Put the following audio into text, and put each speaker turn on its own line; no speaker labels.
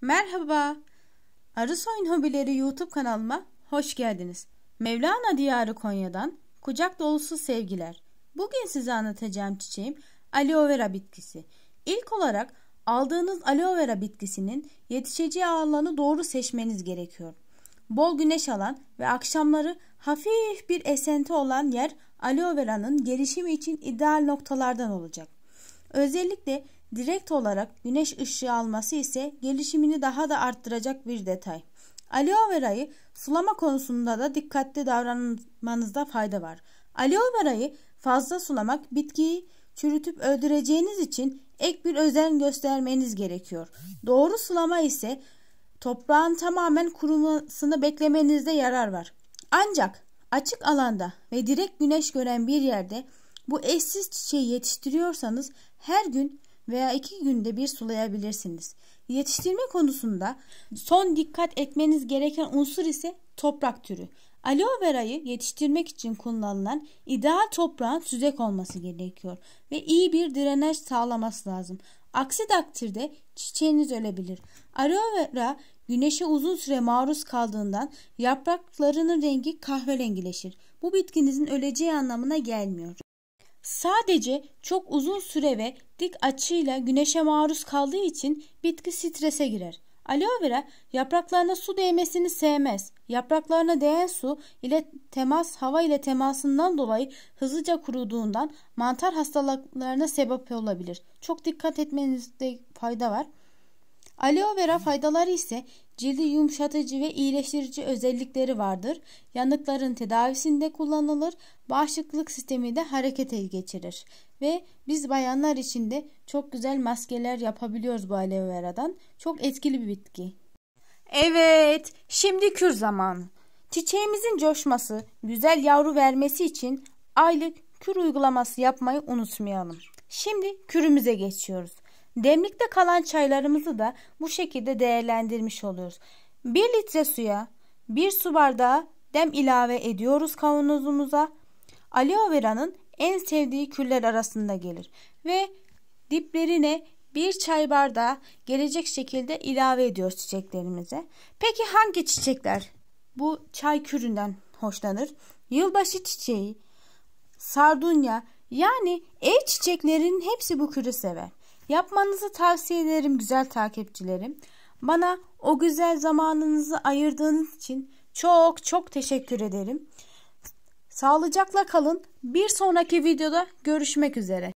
Merhaba. Arıs Oyun Hobileri YouTube kanalıma hoş geldiniz. Mevlana Diyarı Konya'dan kucak dolusu sevgiler. Bugün size anlatacağım çiçeğim aloe vera bitkisi. İlk olarak aldığınız aloe vera bitkisinin yetişeceği alanı doğru seçmeniz gerekiyor. Bol güneş alan ve akşamları hafif bir esinti olan yer aloe vera'nın gelişimi için ideal noktalardan olacak. Özellikle Direkt olarak güneş ışığı alması ise gelişimini daha da arttıracak bir detay. Aloe verayı sulama konusunda da dikkatli davranmanızda fayda var. Aloe verayı fazla sulamak bitkiyi çürütüp öldüreceğiniz için ek bir özen göstermeniz gerekiyor. Doğru sulama ise toprağın tamamen kurumasını beklemenizde yarar var. Ancak açık alanda ve direkt güneş gören bir yerde bu eşsiz çiçeği yetiştiriyorsanız her gün veya iki günde bir sulayabilirsiniz. Yetiştirme konusunda son dikkat etmeniz gereken unsur ise toprak türü. Aloe verayı yetiştirmek için kullanılan ideal toprağın süzek olması gerekiyor ve iyi bir drenaj sağlaması lazım. Aksi takdirde çiçeğiniz ölebilir. Aloe vera güneşe uzun süre maruz kaldığından yapraklarının rengi kahverengileşir. Bu bitkinizin öleceği anlamına gelmiyor. Sadece çok uzun süre ve dik açıyla güneşe maruz kaldığı için bitki strese girer. Aloe vera yapraklarına su değmesini sevmez. Yapraklarına değen su ile temas hava ile temasından dolayı hızlıca kuruduğundan mantar hastalıklarına sebep olabilir. Çok dikkat etmenizde fayda var. Aloe vera faydaları ise cildi yumuşatıcı ve iyileştirici özellikleri vardır. Yanıkların tedavisinde kullanılır. Bağışıklık sistemi de harekete geçirir. Ve biz bayanlar için de çok güzel maskeler yapabiliyoruz bu aloe veradan. Çok etkili bir bitki. Evet, şimdi kür zamanı. Çiçeğimizin coşması, güzel yavru vermesi için aylık kür uygulaması yapmayı unutmayalım. Şimdi kürümüze geçiyoruz. Demlikte kalan çaylarımızı da bu şekilde değerlendirmiş oluyoruz. 1 litre suya 1 su bardağı dem ilave ediyoruz kavanozumuza. Aloe vera'nın en sevdiği küller arasında gelir ve diplerine bir çay bardağı gelecek şekilde ilave ediyoruz çiçeklerimize. Peki hangi çiçekler bu çay küründen hoşlanır? Yılbaşı çiçeği, sardunya yani ev çiçeklerinin hepsi bu kürü sever. Yapmanızı tavsiye ederim güzel takipçilerim. Bana o güzel zamanınızı ayırdığınız için çok çok teşekkür ederim. Sağlıcakla kalın. Bir sonraki videoda görüşmek üzere.